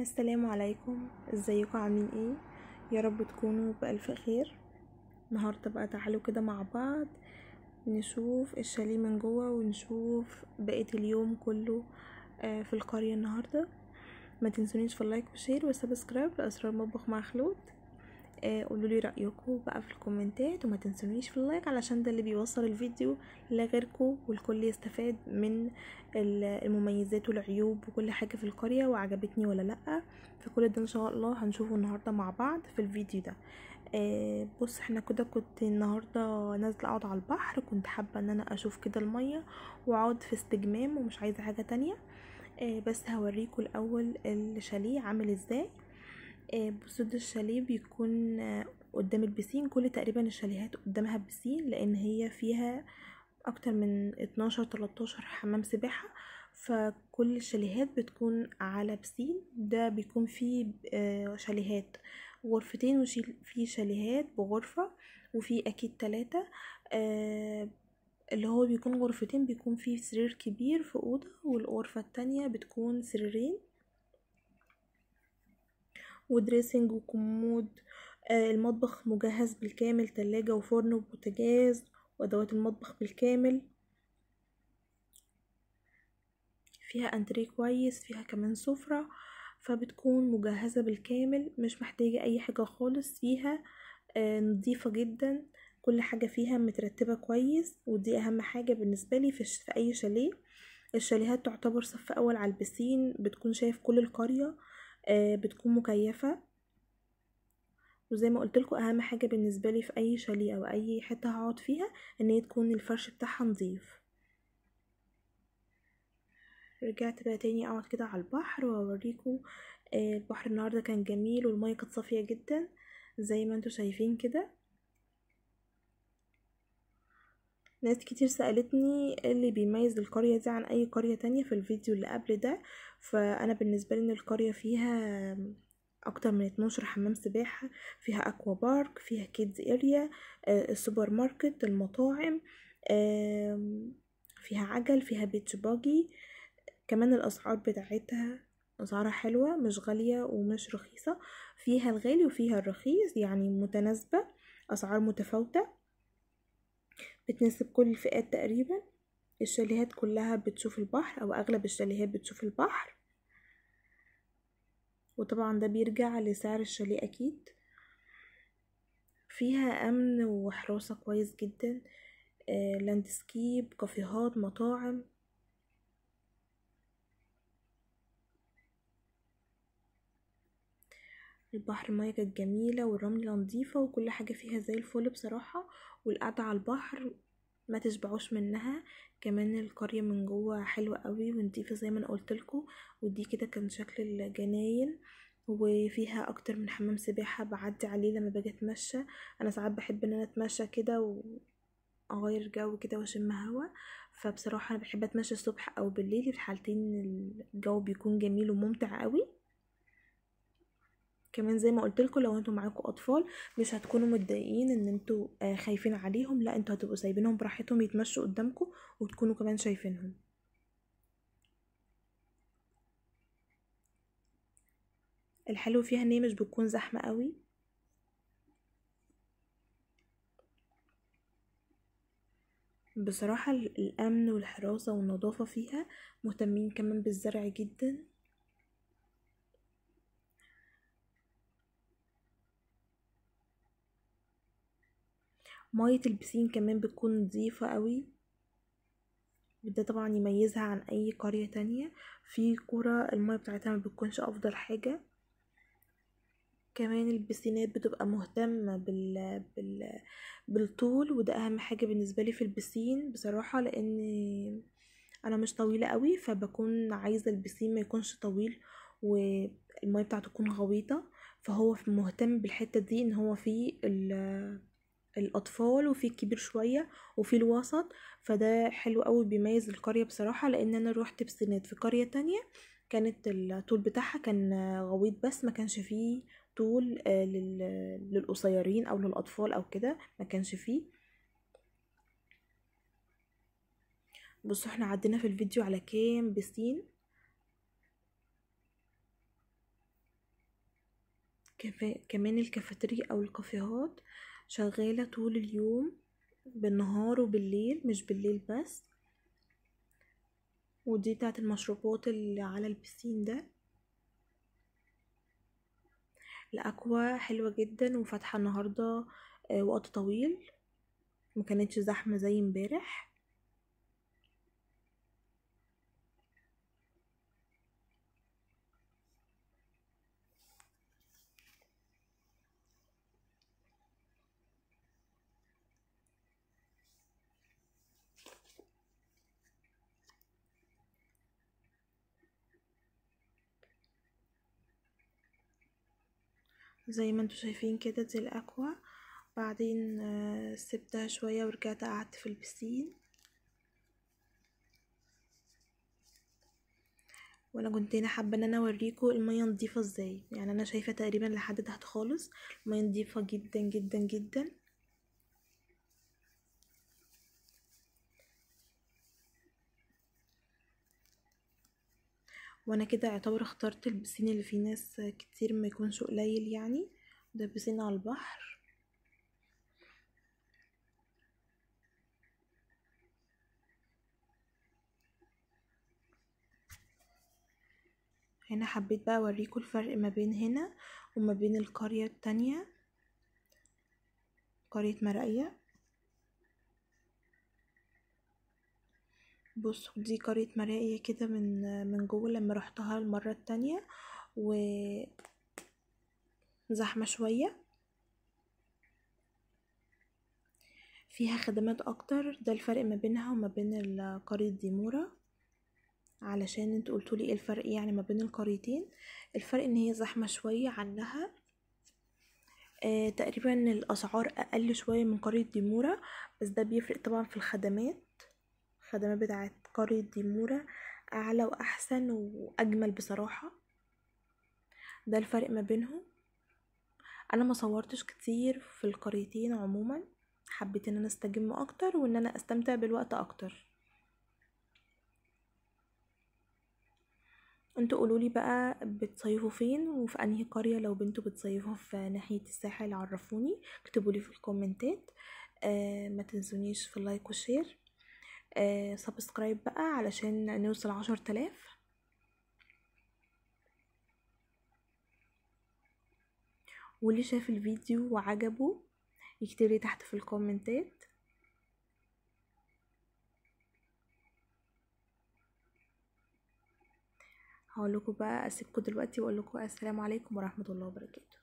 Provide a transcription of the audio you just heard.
السلام عليكم ازيكم عاملين ايه يا رب تكونوا بألف خير النهاردة بقى تعالوا كده مع بعض نشوف الشاليه من جوه ونشوف بقية اليوم كله آه، في القرية النهاردة ما تنسونيش في اللايك والشير والسبسكرايب لأسرار مطبخ مع خلود قولوا لي رايكم بقى في الكومنتات وما تنسونيش في اللايك علشان ده اللي بيوصل الفيديو لغيركم والكل يستفاد من المميزات والعيوب وكل حاجه في القريه وعجبتني ولا لا فكل ده ان شاء الله هنشوفه النهارده مع بعض في الفيديو ده آه، بص احنا كده كنت النهارده نازله اقعد على البحر كنت حابه ان انا اشوف كده الميه واقعد في استجمام ومش عايزه حاجه تانية آه، بس هوريكم الاول الشاليه عامل ازاي آه، بصد الشاليه بيكون آه، قدام البسين كل تقريبا الشاليهات قدامها بسين لان هي فيها اكتر من 12 13 حمام سباحه فكل الشاليهات بتكون على بسين ده بيكون فيه آه، شاليهات غرفتين في شاليهات بغرفة وفي أكيد تلاتة اللي هو بيكون غرفتين بيكون فيه سرير كبير في أوضة والغرفة التانية بتكون سريرين ودريسنج وكمود آه المطبخ مجهز بالكامل تلاجة وفرن وبوتجاز وأدوات المطبخ بالكامل فيها انتريه كويس فيها كمان سفرة فبتكون مجهزة بالكامل مش محتاجة أي حاجة خالص فيها آه نظيفة جدا كل حاجة فيها مترتبة كويس ودي أهم حاجة بالنسبة لي في, في أي شاليه الشاليهات تعتبر صف أول على البسين بتكون شايف كل القرية آه، بتكون مكيفة وزي ما قلت لكم اهم حاجه بالنسبه لي في اي شاليه او اي حته هقعد فيها ان هي تكون الفرش بتاعها نظيف رجعت بقى تاني اقعد كده على البحر واوريكم آه، البحر النهارده كان جميل والميه كانت صافيه جدا زي ما انتم شايفين كده ناس كتير سألتني إيه اللي بيميز القرية دي عن أي قرية تانية في الفيديو اللي قبل ده فأنا بالنسبة لي إن القرية فيها أكتر من 12 حمام سباحة فيها أكوا بارك فيها كيدز إيريا آه، السوبر ماركت المطاعم فيها عجل فيها بيتش باجي كمان الأسعار بتاعتها أسعارها حلوة مش غالية ومش رخيصة فيها الغالي وفيها الرخيص يعني متناسبة أسعار متفاوتة بتناسب كل الفئات تقريبا الشاليهات كلها بتشوف البحر او اغلب الشاليهات بتشوف البحر وطبعا ده بيرجع لسعر الشاليه اكيد فيها امن وحراسة كويس جدا آه لاندسكيب كافيهات مطاعم البحر مياه كانت جميلة والرملة نضيفة وكل حاجة فيها زي الفل بصراحة والقعدة على البحر ما تشبعوش منها كمان القرية من جوه حلوة قوي ونضيفة زي ما انا قولتلكم ودي كده كان شكل الجناين وفيها اكتر من حمام سباحة بعدي عليه لما باجي اتمشى انا ساعات بحب ان انا اتمشى كده و... اغير جو كده واشم هوا فبصراحه انا بحب اتمشى الصبح او بالليل في الحالتين الجو بيكون جميل وممتع قوي كمان زي ما قلت لكم لو انتم معاكم اطفال مش هتكونوا متضايقين ان انتم آه، خايفين عليهم لا انتوا هتبقوا سايبينهم براحتهم يتمشوا قدامكم وتكونوا كمان شايفينهم الحلو فيها ان هي مش بتكون زحمه قوي بصراحه الامن والحراسه والنظافه فيها مهتمين كمان بالزرع جدا مية البسين كمان بتكون نضيفة قوي وده طبعا يميزها عن اي قرية تانية في قرى المية بتاعتها ما بتكونش افضل حاجة كمان البسينات بتبقى مهتمة بال... بال... بالطول وده اهم حاجة بالنسبة لي في البسين بصراحة لان انا مش طويلة قوي فبكون عايزة البسين ما يكونش طويل والمية بتاعته تكون غويطة فهو مهتم بالحتة دي ان هو فيه الاطفال وفي الكبير شويه وفي الوسط فده حلو قوي بيميز القريه بصراحه لان انا روحت بسنات في قريه تانية كانت الطول بتاعها كان غويط بس ما كانش فيه طول آه، للقصيرين او للاطفال او كده ما كانش فيه بصوا احنا عدينا في الفيديو على كام بسين كمان الكافيتيريا او الكافيهات شغالة طول اليوم بالنهار وبالليل مش بالليل بس ودي بتاعت المشروبات اللي على البسين ده الأكوا حلوة جدا وفاتحة النهاردة آه، وقت طويل مكانتش زحمة زي امبارح زي ما انتوا شايفين كده دي الاكوا بعدين آه، سبتها شوية ورجعت قعدت في البسين وانا كنت هنا حابه ان انا اوريكم الميه نضيفه ازاي يعني انا شايفه تقريبا لحد تحت خالص الميه نضيفه جدا جدا جدا وانا كده اعتبر اخترت البسين اللي فيه ناس كتير ما يكونش قليل يعني ده بسين على البحر هنا حبيت بقى اوريكم الفرق ما بين هنا وما بين القرية التانية قرية مرقية بص دي قرية مراية كده من من جوه لما روحتها المرة التانية و زحمة شوية فيها خدمات اكتر ده الفرق ما بينها وما بين قرية ديمورا علشان انتوا قلتولي ايه الفرق يعني ما بين القريتين الفرق ان هي زحمة شوية عنها آه تقريبا الاسعار اقل شوية من قرية ديمورا بس ده بيفرق طبعا في الخدمات الخدمات بتاعة قرية ديمورة أعلى وأحسن وأجمل بصراحة ده الفرق ما بينهم أنا ما صورتش كتير في القريتين عموما حبيت ان انا استجم اكتر وان انا استمتع بالوقت اكتر انتوا قولولي بقى بتصيفوا فين وفي انهي قرية لو بنتوا بتصيفوا في ناحية الساحل عرفوني اكتبولي في الكومنتات آه ما تنسونيش في اللايك والشير سبسكرايب آه، بقى علشان نوصل عشر تلاف واللي شاف الفيديو وعجبه يكتب لي تحت في الكومنتات هقول لكم بقى اسيبكم دلوقتي واقول لكم السلام عليكم ورحمه الله وبركاته